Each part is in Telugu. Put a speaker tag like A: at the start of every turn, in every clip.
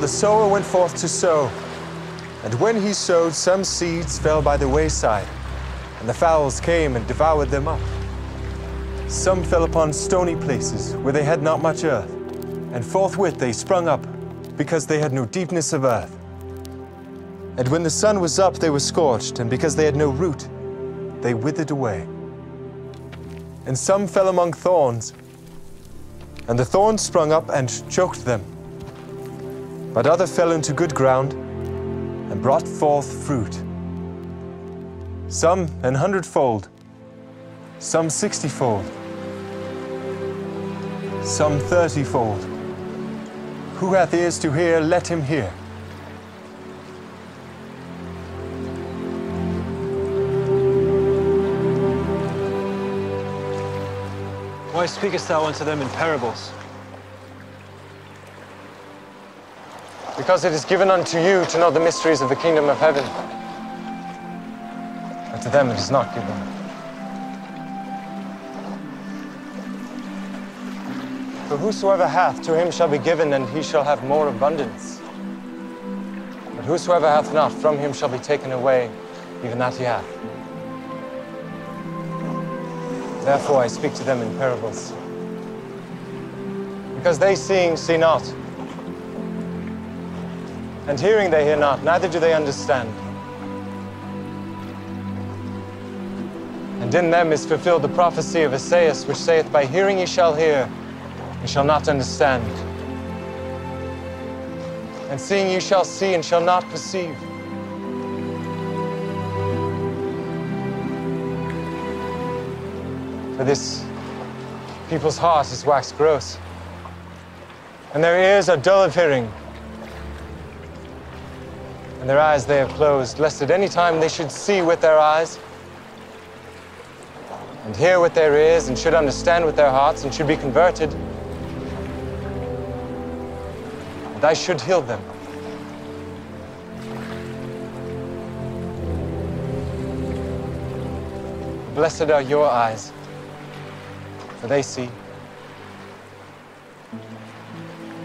A: The sower went forth to sow, and when he sowed, some seeds fell by the wayside, and the fowls came and devoured them up. Some fell upon stony places where they had not much earth, and forthwith they sprung up, because they had no deepness of earth. And when the sun was up, they were scorched, and because they had no root, they withered away. And some fell among thorns, and the thorns sprung up and choked them but other fell into good ground and brought forth fruit. Some an hundredfold, some sixtyfold, some thirtyfold. Who hath ears to hear, let him hear. Why speakest thou unto them in parables? because it is given unto you to know the mysteries of the kingdom of heaven. But to them it is not given. For whosoever hath, to him shall be given, and he shall have more abundance. But whosoever hath not, from him shall be taken away, even that he hath. Therefore I speak to them in parables. Because they seeing see not, and hearing they hear not, neither do they understand. And in them is fulfilled the prophecy of Esaias, which saith, By hearing ye shall hear, and shall not understand. And seeing ye shall see, and shall not perceive. For this people's heart is waxed gross, and their ears are dull of hearing and their eyes they have closed, lest at any time they should see with their eyes, and hear with their ears, and should understand with their hearts, and should be converted, and I should heal them. Blessed are your eyes, for they see,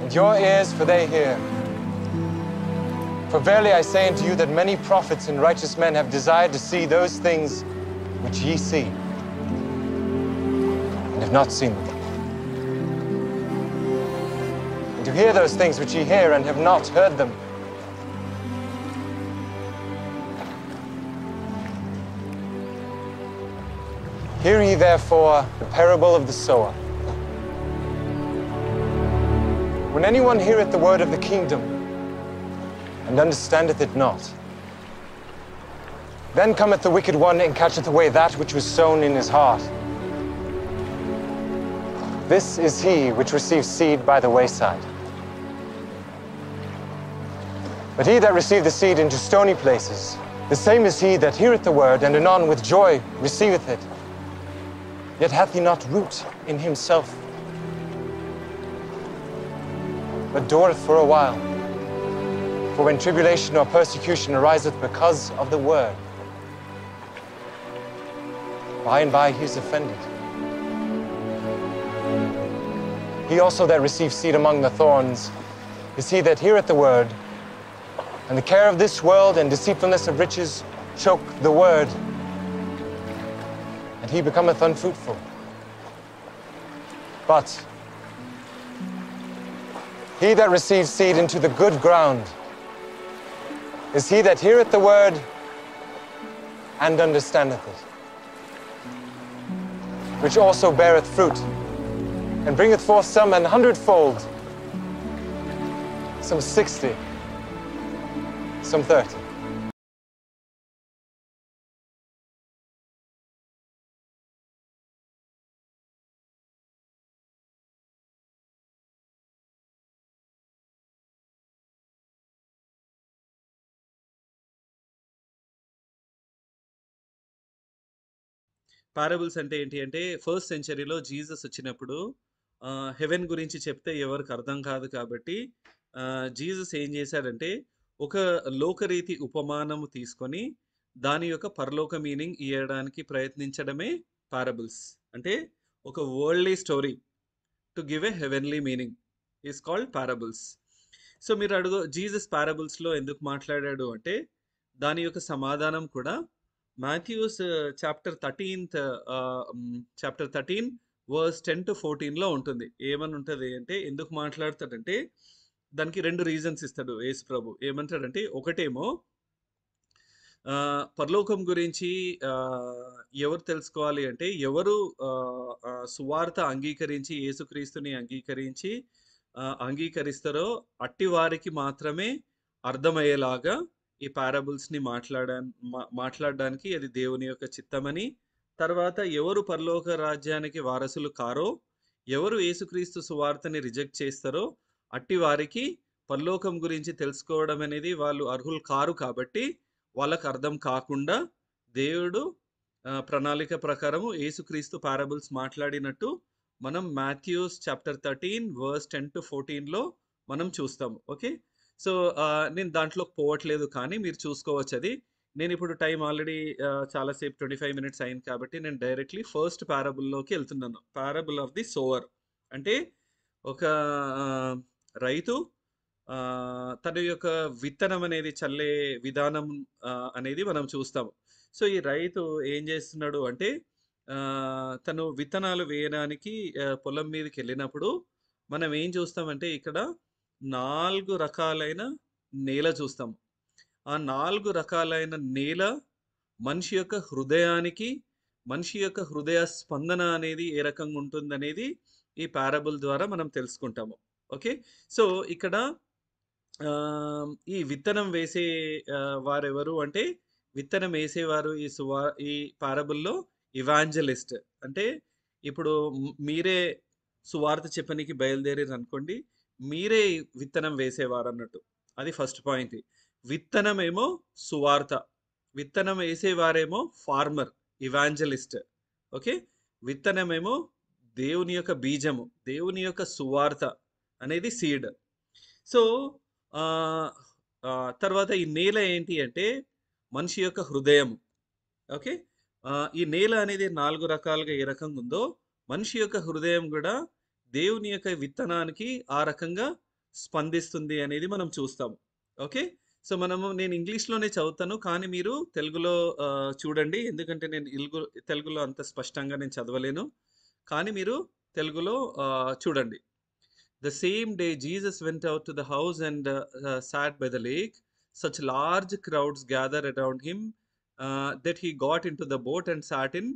A: and your ears, for they hear. For verily I say unto you that many prophets and righteous men have desired to see those things which ye see, and have not seen them. And to hear those things which ye hear, and have not heard them. Hear ye therefore the parable of the sower. When anyone heareth the word of the kingdom, and understandeth it not. Then cometh the wicked one and catcheth away that which was sown in his heart. This is he which receives seed by the wayside. But he that received the seed into stony places, the same is he that heareth the word, and anon with joy receiveth it. Yet hath he not root in himself, but dureth for a while. For when tribulation or persecution ariseth because of the word, by and by he is offended. He also that receives seed among the thorns is he that heareth the word, and the care of this world and deceitfulness of riches choke the word, and he becometh unfruitful. But he that receives seed into the good ground, is he that heareth the word and understandeth it, which also beareth fruit and bringeth forth some an hundredfold, some sixty, some thirty.
B: Parables అంటే ఏంటి అంటే ఫస్ట్ సెంచరీలో జీసస్ వచ్చినప్పుడు హెవెన్ గురించి చెప్తే ఎవరికి అర్థం కాదు కాబట్టి జీసస్ ఏం చేశాడంటే ఒక లోకరీతి ఉపమానము తీసుకొని దాని యొక్క పరలోక మీనింగ్ ఇవ్వడానికి ప్రయత్నించడమే పారబుల్స్ అంటే ఒక worldly story to give a heavenly meaning is called parables so మీరు అడుగు జీసస్ పారబుల్స్లో ఎందుకు మాట్లాడాడు అంటే దాని యొక్క సమాధానం కూడా Matthew's chapter thirteenth chapter thirteen verse ten to ఫోర్టీన్లో ఉంటుంది ఏమని ఉంటుంది అంటే ఎందుకు మాట్లాడతాడంటే దానికి రెండు రీజన్స్ ఇస్తాడు యేసు ప్రభు ఏమంటాడంటే ఒకటేమో పరలోకం గురించి ఎవరు తెలుసుకోవాలి అంటే ఎవరు సువార్త అంగీకరించి యేసుక్రీస్తుని అంగీకరించి అంగీకరిస్తారో అట్టి వారికి మాత్రమే అర్థమయ్యేలాగా ఈ పారబుల్స్ని మాట్లాడా మాట్లాడడానికి అది దేవుని యొక్క చిత్తమని తర్వాత ఎవరు పరలోక రాజ్యానికి వారసులు కారో ఎవరు యేసుక్రీస్తు సువార్తని రిజెక్ట్ చేస్తారో అట్టి వారికి పరలోకం గురించి తెలుసుకోవడం అనేది వాళ్ళు అర్హులు కారు కాబట్టి వాళ్ళకు అర్థం కాకుండా దేవుడు ప్రణాళిక ప్రకారము యేసుక్రీస్తు పారబుల్స్ మాట్లాడినట్టు మనం Matthew's chapter thirteen verse ten to ఫోర్టీన్లో మనం చూస్తాం ఓకే సో నేను దాంట్లో పోవట్లేదు కానీ మీరు చూసుకోవచ్చు అది నేను ఇప్పుడు టైం ఆల్రెడీ చాలాసేపు ట్వంటీ ఫైవ్ మినిట్స్ అయింది కాబట్టి నేను డైరెక్ట్లీ ఫస్ట్ పారబుల్లోకి వెళ్తున్నాను పారబుల్ ఆఫ్ ది సోవర్ అంటే ఒక రైతు తన యొక్క విత్తనం అనేది చల్లే విధానం అనేది మనం చూస్తాము సో ఈ రైతు ఏం చేస్తున్నాడు అంటే తను విత్తనాలు వేయడానికి పొలం మీదకి వెళ్ళినప్పుడు మనం ఏం చూస్తామంటే ఇక్కడ నాలుగు రకాలైన నేల చూస్తాం ఆ నాలుగు రకాలైన నేల మనిషి యొక్క హృదయానికి మనిషి యొక్క హృదయ స్పందన అనేది ఏ రకంగా ఉంటుందనేది ఈ పారబుల్ ద్వారా మనం తెలుసుకుంటాము ఓకే సో ఇక్కడ ఈ విత్తనం వేసే వారెవరు అంటే విత్తనం వేసేవారు ఈ సువా ఈ పారబుల్లో ఇవాంజలిస్ట్ అంటే ఇప్పుడు మీరే సువార్త చెప్పనికి బయలుదేరారు అనుకోండి మీరే విత్తనం వేసేవారు అన్నట్టు అది ఫస్ట్ పాయింట్ విత్తనం ఏమో సువార్త విత్తనం వేసేవారేమో ఫార్మర్ ఇవాంజలిస్ట్ ఓకే విత్తనమేమో దేవుని యొక్క బీజము దేవుని యొక్క సువార్త అనేది సీడ్ సో తర్వాత ఈ నేల ఏంటి అంటే మనిషి యొక్క హృదయము ఓకే ఈ నేల అనేది నాలుగు రకాలుగా ఏ రకంగా ఉందో మనిషి యొక్క హృదయం కూడా దేవుని యొక్క విత్తనానికి ఆ రకంగా స్పందిస్తుంది అనేది మనం చూస్తాం ఓకే సో మనము నేను ఇంగ్లీష్లోనే చదువుతాను కానీ మీరు తెలుగులో చూడండి ఎందుకంటే నేను ఇల్గు తెలుగులో అంత స్పష్టంగా నేను చదవలేను కానీ మీరు తెలుగులో చూడండి the same day Jesus went out to the house and sat by the lake such large crowds gather around him that he got into the boat and sat in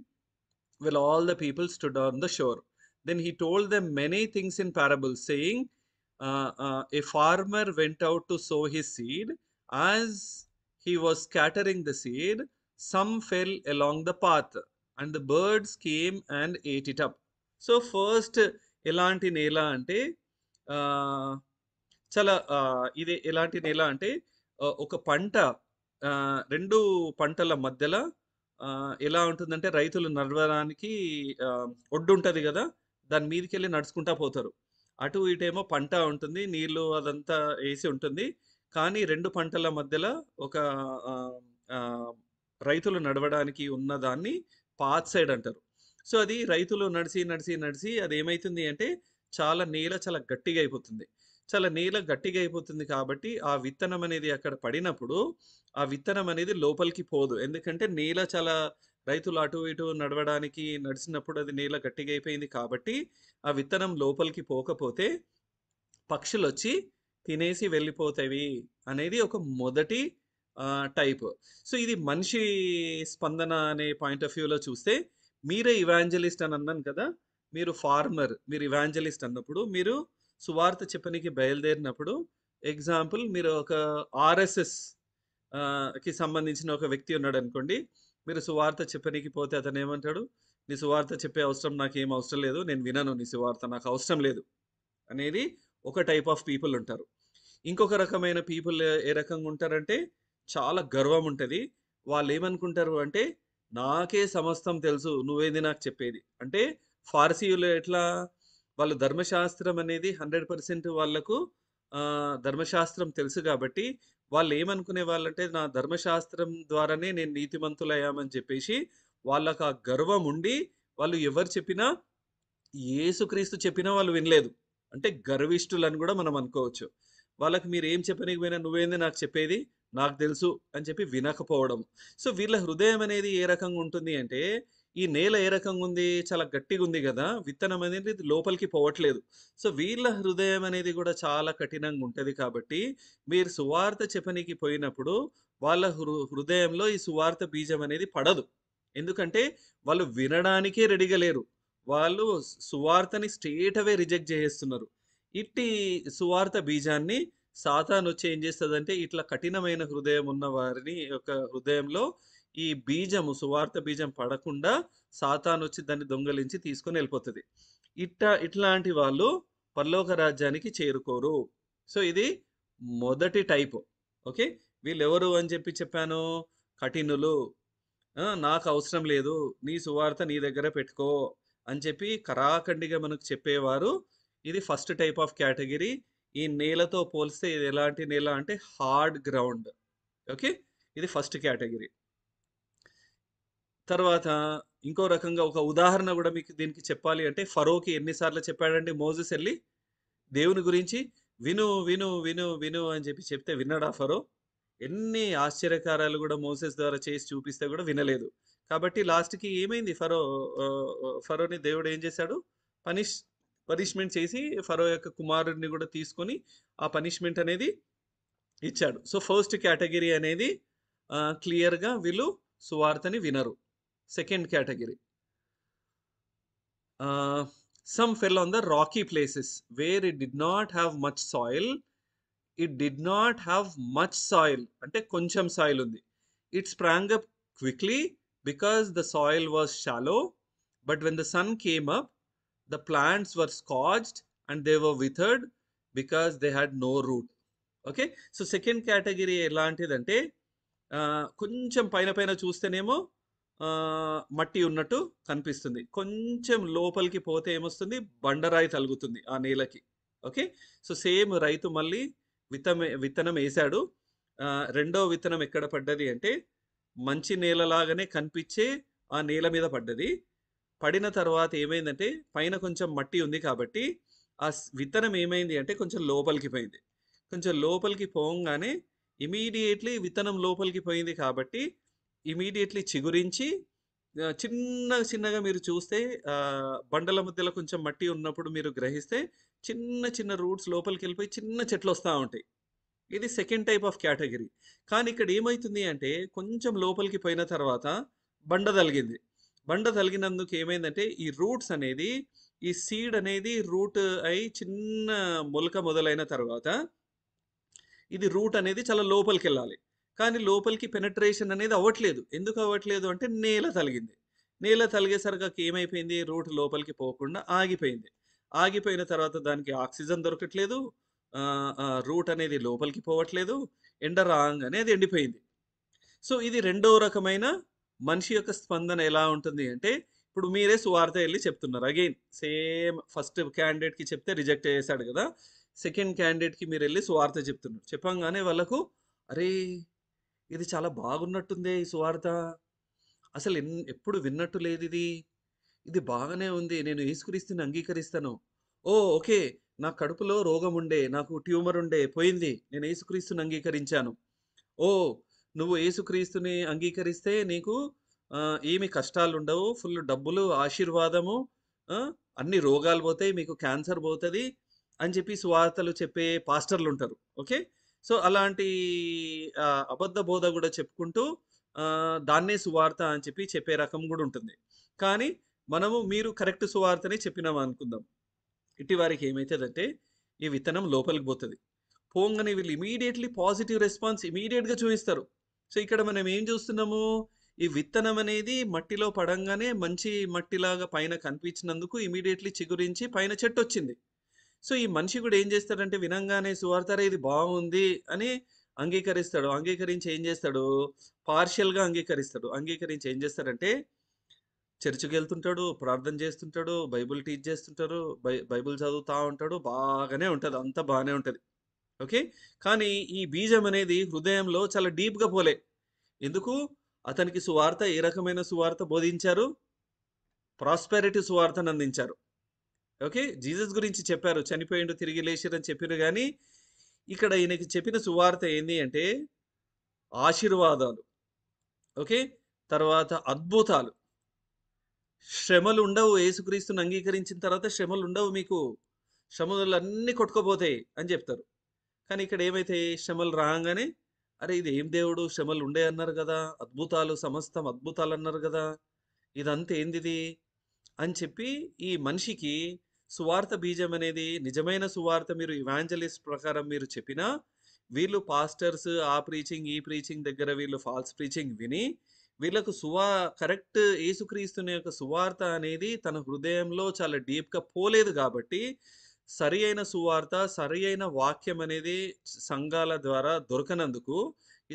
B: while all the people stood on the shore Then he told them many things in parables, saying, uh, uh, A farmer went out to sow his seed. As he was scattering the seed, some fell along the path, and the birds came and ate it up. So first ఎలాంటి నేల అంటే చాలా ఇది ఎలాంటి నేల అంటే ఒక పంట రెండు పంటల మధ్యలో ఎలా ఉంటుందంటే రైతులు నడవడానికి ఒడ్డు ఉంటుంది కదా దాని మీదకి వెళ్ళి నడుచుకుంటా పోతారు అటు ఇటేమో పంట ఉంటుంది నీళ్లు అదంతా వేసి ఉంటుంది కానీ రెండు పంటల మధ్యలో ఒక రైతులు నడవడానికి ఉన్న దాన్ని పాత్ సైడ్ అంటారు సో అది రైతులు నడిచి నడిచి నడిచి అది ఏమవుతుంది అంటే చాలా నేల చాలా గట్టిగా అయిపోతుంది చాలా నేల గట్టిగా అయిపోతుంది కాబట్టి ఆ విత్తనం అనేది అక్కడ పడినప్పుడు ఆ విత్తనం అనేది లోపలికి పోదు ఎందుకంటే నేల చాలా రైతులు అటు ఇటు నడవడానికి నడిచినప్పుడు అది నేల గట్టిగా అయిపోయింది కాబట్టి ఆ విత్తనం లోపలికి పోకపోతే పక్షులు వచ్చి తినేసి వెళ్ళిపోతాయి అనేది ఒక మొదటి టైప్ సో ఇది మనిషి స్పందన అనే పాయింట్ ఆఫ్ వ్యూలో చూస్తే మీరే ఇవాంజలిస్ట్ అని అన్నాను కదా మీరు ఫార్మర్ మీరు ఇవాంజలిస్ట్ అన్నప్పుడు మీరు సువార్త చెప్పనికి బయలుదేరినప్పుడు ఎగ్జాంపుల్ మీరు ఒక ఆర్ఎస్ఎస్ కి సంబంధించిన ఒక వ్యక్తి ఉన్నాడు అనుకోండి మీరు సువార్త చెప్పనీకి పోతే అతను ఏమంటాడు నీ సువార్త చెప్పే అవసరం నాకు ఏం అవసరం లేదు నేను వినను నీ సువార్త నాకు అవసరం లేదు అనేది ఒక టైప్ ఆఫ్ పీపుల్ ఉంటారు ఇంకొక రకమైన పీపుల్ ఏ రకంగా ఉంటారంటే చాలా గర్వం ఉంటుంది వాళ్ళు ఏమనుకుంటారు అంటే నాకే సమస్తం తెలుసు నువ్వేది నాకు చెప్పేది అంటే ఫార్సీయులు ఎట్లా వాళ్ళు ధర్మశాస్త్రం అనేది హండ్రెడ్ పర్సెంట్ వాళ్లకు ధర్మశాస్త్రం తెలుసు కాబట్టి వాళ్ళు ఏమనుకునే వాళ్ళంటే నా ధర్మశాస్త్రం ద్వారానే నేను నీతిమంతులయ్యామని చెప్పేసి వాళ్ళకు ఆ గర్వం ఉండి వాళ్ళు ఎవరు చెప్పినా ఏసుక్రీస్తు చెప్పినా వాళ్ళు వినలేదు అంటే గర్విష్ఠులని కూడా మనం అనుకోవచ్చు వాళ్ళకి మీరు ఏం చెప్పనీకపోయినా నువ్వేంది నాకు చెప్పేది నాకు తెలుసు అని చెప్పి వినకపోవడం సో వీళ్ళ హృదయం అనేది ఏ రకంగా ఉంటుంది అంటే ఈ నేల ఏ రకంగా ఉంది చాలా గట్టిగా ఉంది కదా విత్తనం అనేది లోపలికి పోవట్లేదు సో వీళ్ళ హృదయం అనేది కూడా చాలా కఠినంగా ఉంటుంది కాబట్టి మీరు సువార్త చెపనికి పోయినప్పుడు వాళ్ళ హృదయంలో ఈ సువార్త బీజం అనేది పడదు ఎందుకంటే వాళ్ళు వినడానికే రెడీగా లేరు వాళ్ళు సువార్తని స్ట్రేట్ అవే రిజెక్ట్ చేసేస్తున్నారు ఇట్టి సువార్త బీజాన్ని సాతాన్ వచ్చి ఏం చేస్తుందంటే ఇట్లా కఠినమైన హృదయం ఉన్న వారిని యొక్క హృదయంలో ఈ బీజము సువార్త బీజం పడకుండా సాతాన్ వచ్చి దాన్ని దొంగలించి తీసుకొని వెళ్ళిపోతుంది ఇట్ట ఇట్లాంటి వాళ్ళు పర్లోక రాజ్యానికి చేరుకోరు సో ఇది మొదటి టైప్ ఓకే వీళ్ళెవరు అని చెప్పి చెప్పాను కఠినులు నాకు అవసరం లేదు నీ సువార్త నీ దగ్గర పెట్టుకో అని చెప్పి కరాఖండిగా మనకు చెప్పేవారు ఇది ఫస్ట్ టైప్ ఆఫ్ కేటగిరీ ఈ నేలతో పోలిస్తే ఇది ఎలాంటి నేల అంటే హార్డ్ గ్రౌండ్ ఓకే ఇది ఫస్ట్ కేటగిరీ తర్వాత ఇంకో రకంగా ఒక ఉదాహరణ కూడా మీకు దీనికి చెప్పాలి అంటే ఫరోకి ఎన్నిసార్లు చెప్పాడండి మోజెస్ వెళ్ళి దేవుని గురించి విను విను విను విను అని చెప్పి చెప్తే విన్నాడా ఫరో ఎన్ని ఆశ్చర్యకారాలు కూడా మోసెస్ ద్వారా చేసి చూపిస్తే కూడా వినలేదు కాబట్టి లాస్ట్కి ఏమైంది ఫరో ఫరోని దేవుడు ఏం చేశాడు పనిష్ పనిష్మెంట్ చేసి ఫరో యొక్క కుమారుడిని కూడా తీసుకొని ఆ పనిష్మెంట్ అనేది ఇచ్చాడు సో ఫస్ట్ కేటగిరీ అనేది క్లియర్గా వీళ్ళు సువార్తని వినరు second category some fell on the rocky places where it did not have much soil it did not have much soil అంటే కొంచెం సాయిల్ ఉంది it sprang up quickly because the soil was shallow but when the sun came up the plants were scorched and they were withered because they had no root okay so second category ఎలాంటిదంటే కొంచెం పైన పైన చూస్తేనేమో మట్టి ఉన్నట్టు కనిపిస్తుంది కొంచెం లోపలికి పోతే ఏమొస్తుంది బండరాయి తలుగుతుంది ఆ నేలకి ఓకే సో సేమ్ రైతు మళ్ళీ విత్తమే విత్తనం వేశాడు రెండో విత్తనం ఎక్కడ పడ్డది అంటే మంచి నేలలాగానే కనిపించే ఆ నేల మీద పడ్డది పడిన తర్వాత ఏమైందంటే పైన కొంచెం మట్టి ఉంది కాబట్టి ఆ విత్తనం ఏమైంది అంటే కొంచెం లోపలికి పోయింది కొంచెం లోపలికి పోగానే ఇమీడియట్లీ విత్తనం లోపలికి పోయింది కాబట్టి ఇమీడియట్లీ చిగురించి చిన్న చిన్నగా మీరు చూస్తే బండల మధ్యలో కొంచెం మట్టి ఉన్నప్పుడు మీరు గ్రహిస్తే చిన్న చిన్న రూట్స్ లోపలికి వెళ్ళిపోయి చిన్న చెట్లు వస్తూ ఉంటాయి ఇది సెకండ్ టైప్ ఆఫ్ కేటగిరీ కానీ ఇక్కడ ఏమవుతుంది అంటే కొంచెం లోపలికి పోయిన తర్వాత బండ తలిగింది బండ తలిగినందుకు ఏమైందంటే ఈ రూట్స్ అనేది ఈ సీడ్ అనేది రూట్ అయి చిన్న మొలక మొదలైన తర్వాత ఇది రూట్ అనేది చాలా లోపలికి వెళ్ళాలి కానీ లోపలికి పెనట్రేషన్ అనేది అవ్వట్లేదు ఎందుకు అవ్వట్లేదు అంటే నేల తలిగింది నేల తలిగేసరికి ఏమైపోయింది రూట్ లోపలికి పోకుండా ఆగిపోయింది ఆగిపోయిన తర్వాత దానికి ఆక్సిజన్ దొరకట్లేదు రూట్ అనేది లోపలికి పోవట్లేదు ఎండ రాంగ్ అనేది ఎండిపోయింది సో ఇది రెండో రకమైన మనిషి యొక్క స్పందన ఎలా ఉంటుంది అంటే ఇప్పుడు మీరే సువార్త వెళ్ళి చెప్తున్నారు అగైన్ సేమ్ ఫస్ట్ క్యాండిడేట్కి చెప్తే రిజెక్ట్ చేశాడు కదా సెకండ్ క్యాండిడేట్కి మీరు వెళ్ళి సువార్త చెప్తున్నారు చెప్పంగానే వాళ్ళకు అరే ఇది చాలా బాగున్నట్టుందే ఈ సువార్త అసలు ఎన్ ఎప్పుడు విన్నట్టు లేదు ఇది ఇది బాగానే ఉంది నేను ఏసుక్రీస్తుని అంగీకరిస్తాను ఓ ఓకే నా కడుపులో రోగం ఉండే నాకు ట్యూమర్ ఉండే పోయింది నేను ఏసుక్రీస్తుని అంగీకరించాను ఓ నువ్వు ఏసుక్రీస్తుని అంగీకరిస్తే నీకు ఏమి కష్టాలు ఉండవు ఫుల్ డబ్బులు ఆశీర్వాదము అన్ని రోగాలు పోతాయి మీకు క్యాన్సర్ పోతుంది అని చెప్పి సువార్తలు చెప్పే పాస్టర్లు ఉంటారు ఓకే సో అలాంటి అబద్ధ బోధ కూడా చెప్పుకుంటూ దాన్నే సువార్త అని చెప్పి చెప్పే రకం కూడా ఉంటుంది కానీ మనము మీరు కరెక్ట్ సువార్తనే చెప్పినాం అనుకుందాం ఇట్టి వారికి ఏమవుతుందంటే ఈ విత్తనం లోపలికి పోతుంది పోంగని వీళ్ళు ఇమీడియట్లీ పాజిటివ్ రెస్పాన్స్ ఇమీడియట్గా చూపిస్తారు సో ఇక్కడ మనం ఏం చూస్తున్నాము ఈ విత్తనం అనేది మట్టిలో పడంగానే మంచి మట్టిలాగా పైన కనిపించినందుకు ఇమీడియట్లీ చిగురించి పైన చెట్టు వచ్చింది సో ఈ మనిషి కూడా ఏం చేస్తాడంటే వినంగానే సువార్తరే ఇది బాగుంది అని అంగీకరిస్తాడు అంగీకరించి ఏం చేస్తాడు పార్షియల్గా అంగీకరిస్తాడు అంగీకరించి ఏం చేస్తాడంటే చర్చికి వెళ్తుంటాడు ప్రార్థన చేస్తుంటాడు బైబుల్ టీచ్ చేస్తుంటారు బై బైబుల్ చదువుతూ ఉంటాడు బాగానే ఉంటుంది అంతా బాగానే ఉంటుంది ఓకే కానీ ఈ బీజం అనేది హృదయంలో చాలా డీప్గా పోలే ఎందుకు అతనికి సువార్త ఏ రకమైన సువార్త బోధించారు ప్రాస్పెరిటీ సువార్తను అందించారు ఓకే జీసస్ గురించి చెప్పారు చనిపోయిండు తిరిగి లేచిరని చెప్పారు కానీ ఇక్కడ ఈయనకి చెప్పిన సువార్త ఏంది అంటే ఆశీర్వాదాలు ఓకే తర్వాత అద్భుతాలు శ్రమలు ఉండవు యేసుక్రీస్తుని అంగీకరించిన తర్వాత శ్రమలు ఉండవు మీకు శ్రమలు అన్నీ కొట్టుకోపోతాయి అని చెప్తారు కానీ ఇక్కడ ఏమైతే శ్రమలు రాగానే అరే ఇది ఏం దేవుడు శ్రమలు ఉండే అన్నారు కదా అద్భుతాలు సమస్తం అద్భుతాలు అన్నారు కదా ఇదంతా ఏంది అని చెప్పి ఈ మనిషికి సువార్త బీజం అనేది నిజమైన సువార్త మీరు ఇవాంజలిస్ట్ ప్రకారం మీరు చెప్పినా వీళ్ళు పాస్టర్స్ ఆ ప్రీచింగ్ ఈ ప్రీచింగ్ దగ్గర వీళ్ళు ఫాల్స్ ప్రీచింగ్ విని వీళ్ళకు సువా కరెక్ట్ ఏసుక్రీస్తుని యొక్క సువార్త అనేది తన హృదయంలో చాలా డీప్గా పోలేదు కాబట్టి సరి అయిన సువార్త సరి అయిన వాక్యం అనేది సంఘాల ద్వారా దొరకనందుకు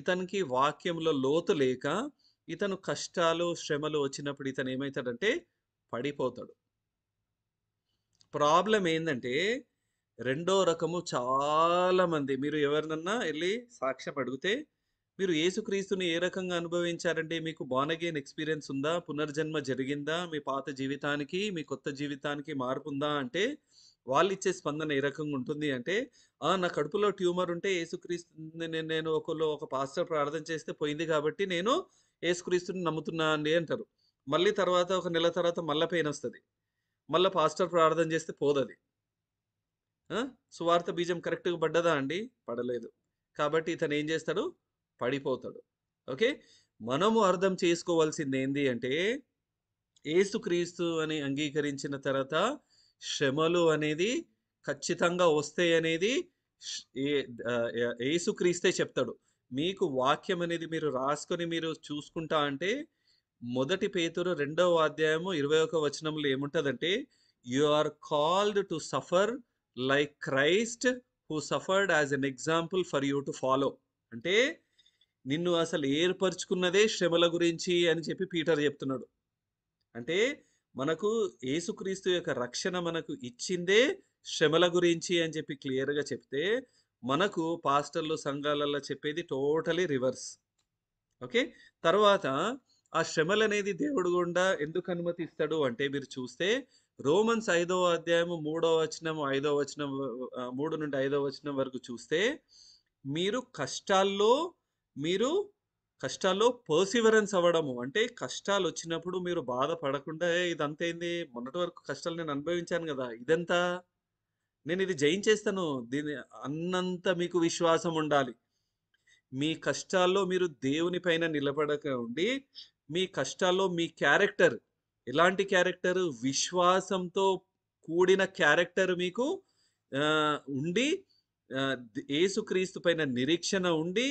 B: ఇతనికి వాక్యంలో లోతు లేక ఇతను కష్టాలు శ్రమలు వచ్చినప్పుడు ఇతను ఏమవుతాడంటే పడిపోతాడు ప్రాబ్లం ఏంటంటే రెండో రకము చాలామంది మీరు ఎవరినన్నా వెళ్ళి సాక్ష్యం అడిగితే మీరు ఏసుక్రీస్తుని ఏ రకంగా అనుభవించారంటే మీకు బానగేన్ ఎక్స్పీరియన్స్ ఉందా పునర్జన్మ జరిగిందా మీ పాత జీవితానికి మీ కొత్త జీవితానికి మార్పు ఉందా అంటే వాళ్ళు ఇచ్చే స్పందన ఏ రకంగా ఉంటుంది అంటే ఆ నా కడుపులో ట్యూమర్ ఉంటే ఏసుక్రీస్తుని నేను ఒకళ్ళు ఒక పాస్టర్ ప్రార్థన చేస్తే పోయింది కాబట్టి నేను ఏసుక్రీస్తుని నమ్ముతున్నా అండి అంటారు మళ్ళీ తర్వాత ఒక నెల తర్వాత మళ్ళీ పెయిన్ వస్తుంది మళ్ళీ పాస్టర్ ప్రార్థన చేస్తే పోదది సువార్త బీజం కరెక్ట్గా పడ్డదా అండి పడలేదు కాబట్టి ఇతను ఏం చేస్తాడు పడిపోతాడు ఓకే మనము అర్థం చేసుకోవాల్సింది ఏంది అంటే ఏసుక్రీస్తు అని అంగీకరించిన తర్వాత శ్రమలు అనేది ఖచ్చితంగా వస్తాయి అనేది ఏసుక్రీస్తే చెప్తాడు మీకు వాక్యం అనేది మీరు రాసుకొని మీరు చూసుకుంటా అంటే మొదటి పేతురు రెండవ అధ్యాయము ఇరవై ఒక వచనంలో ఏముంటుందంటే you are called to suffer like Christ who suffered as an example for you to follow అంటే నిన్ను అసలు ఏర్పరచుకున్నదే శ్రమల గురించి అని చెప్పి పీటర్ చెప్తున్నాడు అంటే మనకు ఏసుక్రీస్తు యొక్క రక్షణ మనకు ఇచ్చిందే శ్రమల గురించి అని చెప్పి క్లియర్గా చెప్తే మనకు పాస్టర్లు సంఘాలలో చెప్పేది టోటలీ రివర్స్ ఓకే తర్వాత ఆ శ్రమలు అనేది దేవుడు గుండా ఎందుకు అనుమతిస్తాడు అంటే మీరు చూస్తే రోమన్స్ ఐదవ అధ్యాయము మూడో వచనం ఐదో వచనం మూడు నుండి ఐదో వచనం వరకు చూస్తే మీరు కష్టాల్లో మీరు కష్టాల్లో పర్సివరెన్స్ అవ్వడము అంటే కష్టాలు వచ్చినప్పుడు మీరు బాధపడకుండా ఇదంతా ఏంది మొన్నటి వరకు కష్టాలు నేను అనుభవించాను కదా ఇదంతా నేను ఇది జయించేస్తాను దీని అన్నంత మీకు విశ్వాసం ఉండాలి మీ కష్టాల్లో మీరు దేవుని పైన నిలబడక ఉండి మీ కష్టాల్లో మీ క్యారెక్టర్ ఎలాంటి క్యారెక్టర్ విశ్వాసంతో కూడిన క్యారెక్టర్ మీకు ఉండి ఏసుక్రీస్తు పైన నిరీక్షణ ఉండి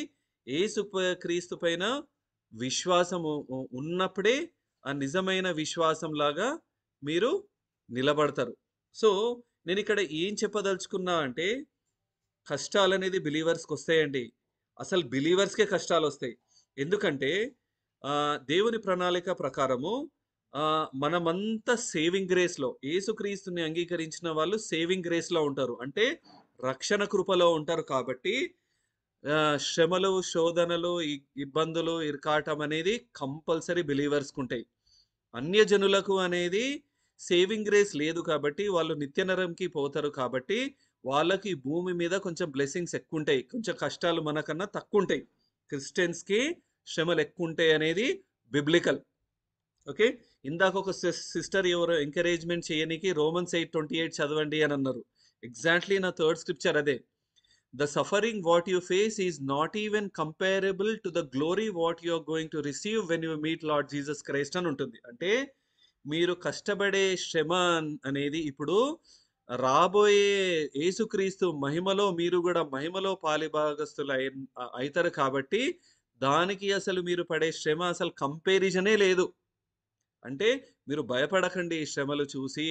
B: ఏసు క్రీస్తు పైన విశ్వాసము ఉన్నప్పుడే ఆ నిజమైన విశ్వాసం లాగా మీరు నిలబడతారు సో నేను ఇక్కడ ఏం చెప్పదలుచుకున్నా అంటే కష్టాలు అనేది బిలీవర్స్కి వస్తాయండి అసలు బిలీవర్స్కే కష్టాలు వస్తాయి ఎందుకంటే దేవుని ప్రణాళిక ప్రకారము మనమంతా సేవింగ్ గ్రేస్లో ఏసుక్రీస్తుని అంగీకరించిన వాళ్ళు సేవింగ్ గ్రేస్లో ఉంటారు అంటే రక్షణ కృపలో ఉంటారు కాబట్టి శ్రమలు శోధనలు ఇబ్బందులు ఇరకాటం అనేది కంపల్సరీ బిలీవర్స్కి ఉంటాయి అన్యజనులకు అనేది సేవింగ్ గ్రేస్ లేదు కాబట్టి వాళ్ళు నిత్యనరంకి పోతారు కాబట్టి వాళ్ళకి భూమి మీద కొంచెం బ్లెస్సింగ్స్ ఎక్కువ ఉంటాయి కొంచెం కష్టాలు మనకన్నా తక్కువ ఉంటాయి క్రిస్టియన్స్కి శ్రమలు ఎక్కువ ఉంటాయి అనేది బిబ్లికల్ ఓకే ఇందాక ఒక సిస్టర్ ఎవరు ఎంకరేజ్మెంట్ చేయనీకి రోమన్స్ ఎయిట్ ట్వంటీ ఎయిట్ చదవండి అని అన్నారు ఎగ్జాక్ట్లీ నా థర్డ్ స్క్రిప్చర్ అదే the suffering what you face is not even comparable to the glory what you are going to receive when you meet Lord Jesus Christ అని ఉంటుంది అంటే మీరు కష్టపడే శ్రమ అనేది ఇప్పుడు రాబోయే యేసుక్రీస్తు మహిమలో మీరు కూడా మహిమలో పాలిభాగస్తులు అవుతారు కాబట్టి దానికి అసలు మీరు పడే శ్రమ అసలు కంపారిజనే లేదు అంటే మీరు భయపడకండి ఈ శ్రమలు చూసి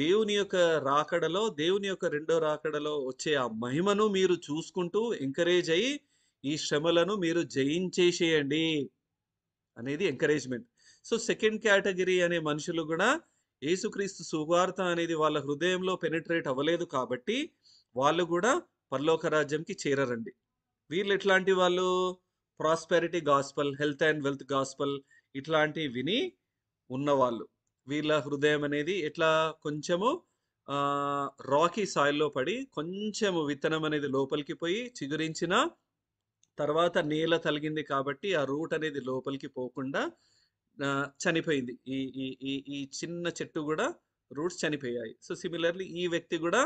B: దేవుని యొక్క రాకడలో దేవుని యొక్క రెండో రాకడలో వచ్చే ఆ మహిమను మీరు చూసుకుంటూ ఎంకరేజ్ అయ్యి ఈ శ్రమలను మీరు జయించేసేయండి అనేది ఎంకరేజ్మెంట్ సో సెకండ్ కేటగిరీ అనే మనుషులు కూడా యేసుక్రీస్తు సువార్త అనేది వాళ్ళ హృదయంలో పెనిట్రేట్ అవ్వలేదు కాబట్టి వాళ్ళు కూడా పరలోక రాజ్యంకి చేరరండి వీళ్ళు ఎట్లాంటి వాళ్ళు prosperity gospel health and wealth gospel ఇట్లాంటివి విని ఉన్నవాళ్ళు వీళ్ళ హృదయం అనేది ఎట్లా కొంచెము రాకీ సాయిల్లో పడి కొంచెము విత్తనం అనేది లోపలికి పోయి చిగురించిన తర్వాత నేల తలిగింది కాబట్టి ఆ రూట్ అనేది లోపలికి పోకుండా చనిపోయింది ఈ ఈ ఈ ఈ చిన్న చెట్టు కూడా రూట్స్ చనిపోయాయి సో సిమిలర్లీ ఈ వ్యక్తి కూడా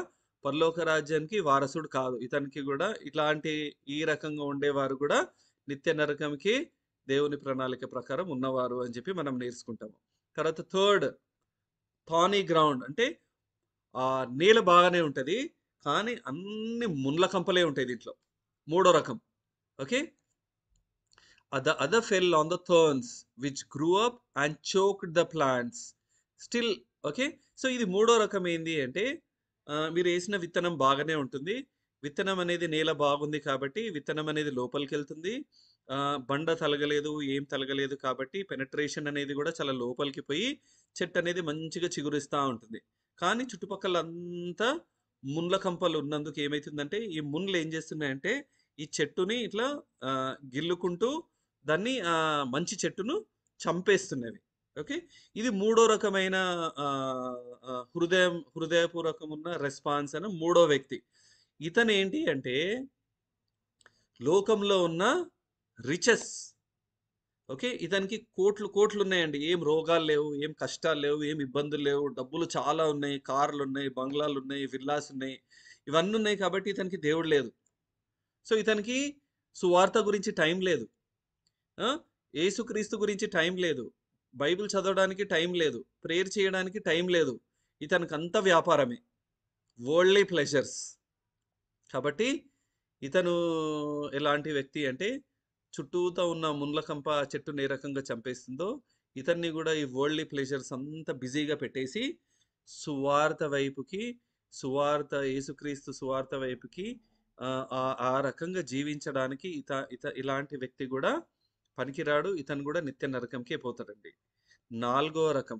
B: పర్లోక రాజ్యానికి వారసుడు కాదు ఇతనికి కూడా ఇట్లాంటి ఈ రకంగా ఉండేవారు కూడా నిత్య నరకంకి దేవుని ప్రణాళిక ప్రకారం ఉన్నవారు అని చెప్పి మనం నేర్చుకుంటాము తర్వాత థర్డ్ థానీ గ్రౌండ్ అంటే ఆ నేల బాగానే ఉంటుంది కానీ అన్ని ముండ్ల కంపలే ఉంటాయి దీంట్లో మూడో రకం okay the other fell on the thorns which grew up and choked the plants still okay so ఇది మూడో రకం ఏంది అంటే మీరు వేసిన విత్తనం బాగానే ఉంటుంది విత్తనం అనేది నేల బాగుంది కాబట్టి విత్తనం అనేది లోపలికి వెళ్తుంది బండ తలగలేదు ఏం తలగలేదు కాబట్టి పెనట్రేషన్ అనేది కూడా చాలా లోపలికి పోయి చెట్టు అనేది మంచిగా చిగురిస్తూ ఉంటుంది కానీ చుట్టుపక్కల అంతా ముండ్ల కంపలు ఉన్నందుకు ఏమవుతుందంటే ఈ మున్లు ఏం చేస్తున్నాయంటే ఈ చెట్టుని ఇట్లా గిల్లుకుంటూ దాన్ని మంచి చెట్టును చంపేస్తున్నవి ఓకే ఇది మూడో రకమైన హృదయం హృదయపూర్వకం ఉన్న రెస్పాన్స్ అని మూడో వ్యక్తి ఇతనేంటి అంటే లోకంలో ఉన్న రిచెస్ ఓకే ఇతనికి కోట్లు కోట్లు ఉన్నాయండి ఏం రోగాలు లేవు ఏం కష్టాలు లేవు ఏం ఇబ్బందులు లేవు డబ్బులు చాలా ఉన్నాయి కార్లు ఉన్నాయి బంగ్లాలు ఉన్నాయి విల్లాస్ ఉన్నాయి ఇవన్నీ ఉన్నాయి కాబట్టి ఇతనికి దేవుడు లేదు సో ఇతనికి సువార్త గురించి టైం లేదు ఏసుక్రీస్తు గురించి టైం లేదు బైబిల్ చదవడానికి టైం లేదు ప్రేయర్ చేయడానికి టైం లేదు ఇతనికి అంత వ్యాపారమే వరల్డ్లీ ప్లెజర్స్ కాబట్టి ఇతను ఎలాంటి వ్యక్తి అంటే చుట్టూతో ఉన్న ముండ్లకంప చెట్టును ఏ రకంగా చంపేస్తుందో ఇతన్ని కూడా ఈ వరల్డ్లీ ప్లేజర్స్ అంతా బిజీగా పెట్టేసి సువార్త వైపుకి సువార్త యేసుక్రీస్తు సువార్త వైపుకి ఆ రకంగా జీవించడానికి ఇత ఇత ఇలాంటి వ్యక్తి కూడా పనికిరాడు ఇతను కూడా నిత్య నరకంకే పోతాడండి నాలుగో రకం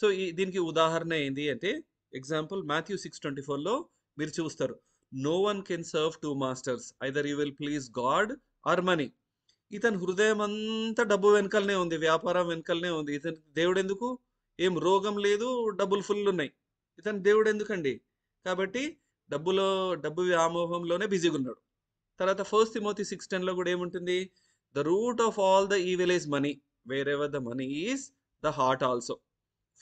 B: సో ఈ దీనికి ఉదాహరణ ఏంటి అంటే ఎగ్జాంపుల్ మాథ్యూ సిక్స్ ట్వంటీ ఫోర్లో మీరు చూస్తారు no one can serve two masters either you will please God or money ఇతని హృదయం అంతా డబ్బు వెనకలనే ఉంది వ్యాపారం వెనకలనే ఉంది ఇతని దేవుడు ఎందుకు ఏం రోగం లేదు డబ్బులు ఫుల్ ఉన్నాయి ఇతని దేవుడు ఎందుకండి కాబట్టి డబ్బులో డబ్బు వ్యామోహంలోనే బిజీగా ఉన్నాడు తర్వాత ఫస్ట్ తిమోతి సిక్స్ టెన్లో కూడా ఏముంటుంది the root of all the evil is money wherever the money is the heart also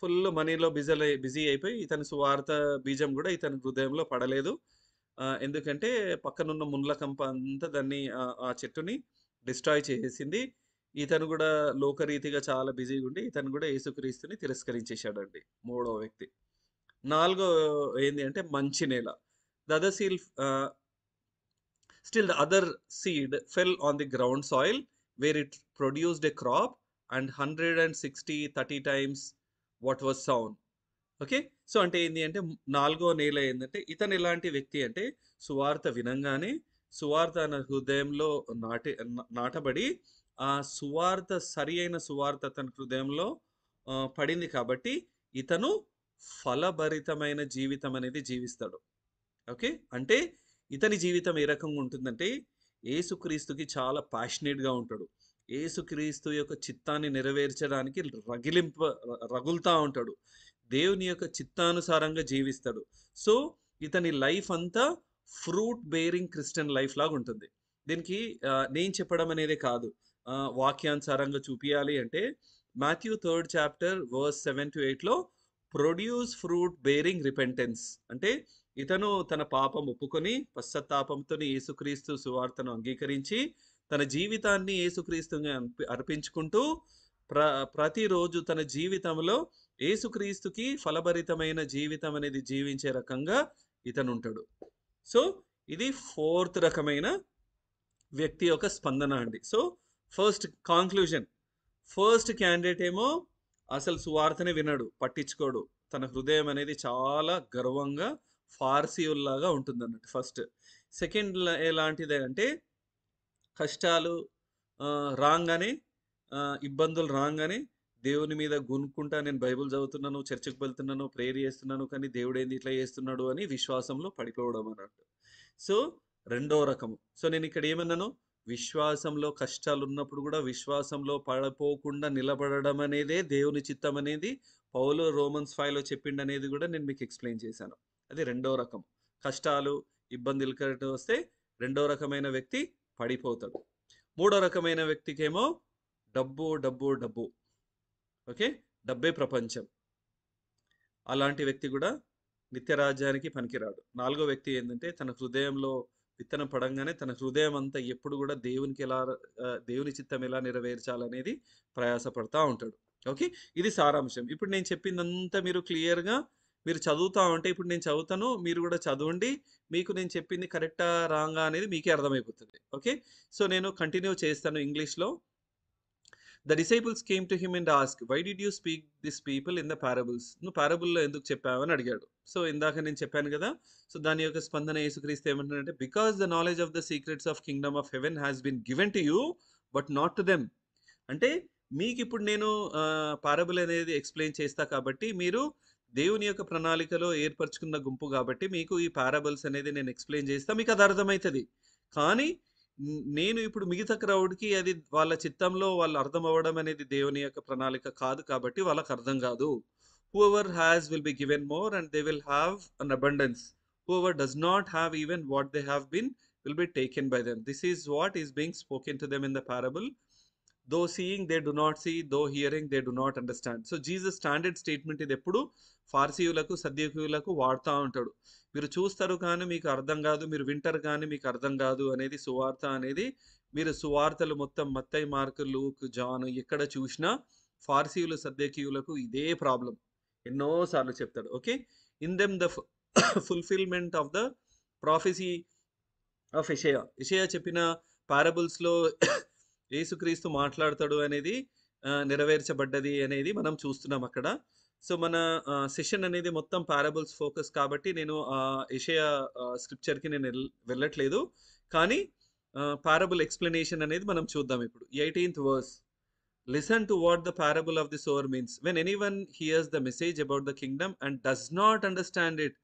B: full మనీలో బిజీ బిజీ అయిపోయి ఇతని సువార్త బీజం కూడా ఇతని హృదయంలో పడలేదు ఎందుకంటే పక్కనున్న మున్లకంప అంతా దాన్ని ఆ చెట్టుని డిస్ట్రాయ్ చేసేసింది ఇతను కూడా లోకరీతిగా చాలా బిజీగా ఉండి ఇతను కూడా యేసుక్రీస్తుని తిరస్కరించేశాడండి మూడో వ్యక్తి నాలుగో ఏంటి అంటే మంచి నేల the other seed still the other seed fell on the ground soil where it produced a crop and hundred and sixty thirty times what was sown okay so అంటే ఏంటి అంటే నాలుగో నేల ఏంటంటే ఇతను ఎలాంటి వ్యక్తి అంటే సువార్త వినంగానే సువార్త అనే హృదయంలో నాటి నాటబడి ఆ సువార్త సరి అయిన సువార్త అతని హృదయంలో పడింది కాబట్టి ఇతను ఫలభరితమైన జీవితం అనేది జీవిస్తాడు ఓకే అంటే ఇతని జీవితం ఏ రకంగా ఉంటుందంటే ఏసుక్రీస్తుకి చాలా ప్యాషనేట్గా ఉంటాడు ఏసుక్రీస్తు యొక్క చిత్తాన్ని నెరవేర్చడానికి రగిలింప రగులుతూ ఉంటాడు దేవుని యొక్క చిత్తానుసారంగా జీవిస్తాడు సో ఇతని లైఫ్ అంతా ఫ్రూట్ బేరింగ్ క్రిస్టియన్ లైఫ్ లాగా ఉంటుంది దీనికి నేను చెప్పడం అనేది కాదు వాక్యానుసారంగా చూపించాలి అంటే Matthew third chapter verse seven to ఎయిట్లో ప్రొడ్యూస్ ఫ్రూట్ బేరింగ్ రిపెంటెన్స్ అంటే ఇతను తన పాపం ఒప్పుకొని పశ్చత్తాపంతో యేసుక్రీస్తు సువార్తను అంగీకరించి తన జీవితాన్ని యేసుక్రీస్తుగా అర్పించుకుంటూ ప్ర ప్రతిరోజు తన జీవితంలో ఏసుక్రీస్తుకి ఫలభరితమైన జీవితం అనేది జీవించే రకంగా ఇతను ఉంటాడు సో ఇది ఫోర్త్ రకమైన వ్యక్తి యొక్క స్పందన అండి so first conclusion first candidate ఏమో అసలు సువార్తనే వినడు పట్టించుకోడు తన హృదయం అనేది చాలా గర్వంగా ఫార్సీయుల్లాగా ఉంటుంది అన్నట్టు ఫస్ట్ సెకండ్ ఎలాంటిది అంటే కష్టాలు రాగానే ఇబ్బందులు రాగానే దేవుని మీద గునుక్కుంటా నేను బైబుల్ చదువుతున్నాను చర్చకు వెళ్తున్నాను ప్రేయర్ చేస్తున్నాను కానీ దేవుడు ఏంది ఇట్లా చేస్తున్నాడు అని విశ్వాసంలో పడిపోవడం అన్నట్టు సో రెండో రకము సో నేను ఇక్కడ ఏమన్నాను విశ్వాసంలో కష్టాలు ఉన్నప్పుడు కూడా విశ్వాసంలో పడిపోకుండా నిలబడడం అనేదే దేవుని చిత్తం అనేది పౌలు రోమన్స్ ఫైవ్లో చెప్పిండు అనేది కూడా నేను మీకు ఎక్స్ప్లెయిన్ చేశాను అది రెండో రకం కష్టాలు ఇబ్బందులు కరెక్ట్ వస్తే రెండో రకమైన వ్యక్తి పడిపోతాడు మూడో రకమైన వ్యక్తికేమో డబ్బు డబ్బు డబ్బు ఓకే డబ్బే ప్రపంచం అలాంటి వ్యక్తి కూడా నిత్యరాజ్యానికి పనికిరాడు నాలుగో వ్యక్తి ఏంటంటే తన హృదయంలో విత్తనం పడంగానే తన హృదయం అంతా ఎప్పుడు కూడా దేవునికి ఎలా దేవుని చిత్తం ఎలా నెరవేర్చాలనేది ప్రయాసపడతా ఉంటాడు ఓకే ఇది సారాంశం ఇప్పుడు నేను చెప్పిందంతా మీరు క్లియర్గా మీరు చదువుతా ఉంటే ఇప్పుడు నేను చదువుతాను మీరు కూడా చదవండి మీకు నేను చెప్పింది కరెక్టా రాంగా అనేది మీకే అర్థమైపోతుంది ఓకే సో నేను కంటిన్యూ చేస్తాను ఇంగ్లీష్లో the disciples came to him and ask why did you speak this people in the parables నువ్వు పారబుల్లో ఎందుకు చెప్పావని అడిగాడు సో ఇందాక నేను చెప్పాను కదా సో దాని యొక్క స్పందన యేసుక్రీస్తు ఏమంటున్నాడంటే because the knowledge of the secrets of kingdom of heaven has been given to you but not to them అంటే మీకు ఇప్పుడు నేను పారబుల్ అనేది ఎక్స్ప్లెయిన్ చేస్తా కాబట్టి మీరు దేవుని యొక్క ప్రణాళికలో ఏర్పరచుకున్న గుంపు కాబట్టి మీకు ఈ పారబుల్స్ అనేది నేను ఎక్స్ప్లెయిన్ చేస్తా మీకు అది అర్థమవుతుంది కానీ నేను ఇప్పుడు మిగతా క్రౌడ్కి అది వాళ్ళ చిత్తంలో వాళ్ళు అర్థం అవ్వడం అనేది దేవుని యొక్క ప్రణాళిక కాదు కాబట్టి వాళ్ళకి అర్థం కాదు whoever has will be given more and they will have an abundance whoever does not have even what they have been will be taken by them this is what is being spoken to them in the parable though seeing they do not see though hearing they do not understand so Jesus standard statement ఇది ఎప్పుడు ఫార్సీయులకు సద్యకులకు వాడుతూ ఉంటాడు మీరు చూస్తారు కానీ మీకు అర్థం కాదు మీరు వింటారు కానీ మీకు అర్థం కాదు అనేది సువార్త అనేది మీరు సువార్తలు మొత్తం మత్తై మార్క్ లూక్ జాన్ ఎక్కడ చూసినా ఫార్సీయులు సద్యకీయులకు ఇదే ప్రాబ్లం ఎన్నోసార్లు చెప్తాడు okay in them the fulfilment of the prophecy of Isaiah Isaiah చెప్పిన పారబుల్స్లో యేసుక్రీస్తు మాట్లాడతాడు అనేది నెరవేర్చబడ్డది అనేది మనం చూస్తున్నాం అక్కడ సో మన సెషన్ అనేది మొత్తం పారబుల్స్ ఫోకస్ కాబట్టి నేను ఆ ఏషియా స్క్రిప్చర్కి నేను వెళ్ళట్లేదు కానీ పారబుల్ ఎక్స్ప్లెనేషన్ అనేది మనం చూద్దాం ఇప్పుడు eighteenth verse listen to what the parable of the sower means when anyone hears the message about the kingdom and does not understand it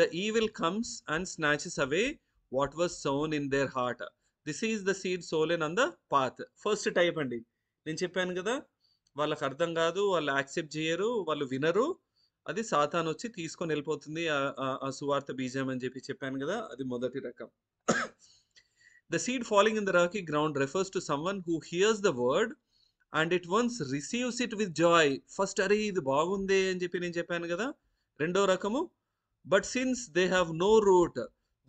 B: the evil comes and snatches away what was sown in their heart this is the seed sown on the path first type అండి నేను చెప్పాను కదా వాళ్ళకి అర్థం కాదు వాళ్ళు యాక్సెప్ట్ చేయరు వాళ్ళు వినరు అది సాతాన్ వచ్చి తీసుకొని వెళ్ళిపోతుంది ఆ సువార్త బీజం అని చెప్పి చెప్పాను కదా అది మొదటి రకం the seed falling in the rocky ground refers to someone who hears the word and it once receives it with joy first అరే ఇది బాగుందే అని చెప్పి నేను చెప్పాను కదా రెండో రకము but since they have no root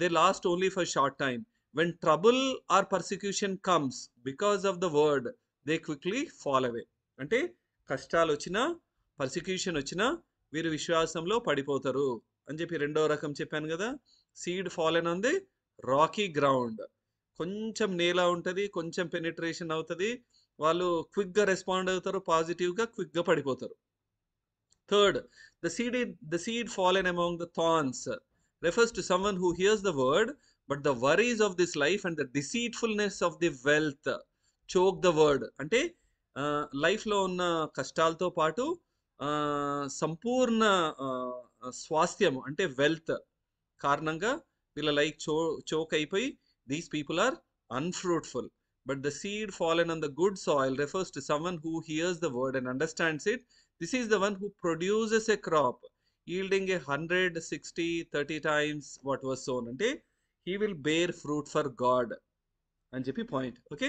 B: they last only for short time when trouble or persecution comes because of the word they quickly fall away అంటే కష్టాలు వచ్చినా పర్సిక్యూషన్ వచ్చినా వీరు విశ్వాసంలో పడిపోతారు అని చెప్పి రెండో రకం చెప్పాను కదా సీడ్ ఫాలెన్ ఉంది రాకీ గ్రౌండ్ కొంచెం నేల ఉంటుంది కొంచెం పెనిట్రేషన్ అవుతుంది వాళ్ళు క్విక్గా రెస్పాండ్ అవుతారు పాజిటివ్గా క్విక్గా పడిపోతారు third the seed the seed fallen among the thorns refers to someone who hears the word but the worries of this life and the deceitfulness of the wealth choke the word అంటే లైఫ్లో ఉన్న కష్టాలతో పాటు సంపూర్ణ స్వాస్థ్యం అంటే వెల్త్ కారణంగా వీళ్ళ లైఫ్ చో చోక్ అయిపోయి these people are unfruitful but the seed fallen on the good soil refers to someone who hears the word and understands it this is the one who produces a crop yielding a hundred sixty thirty times what was sown అంటే he will bear fruit for God And JP point. Okay.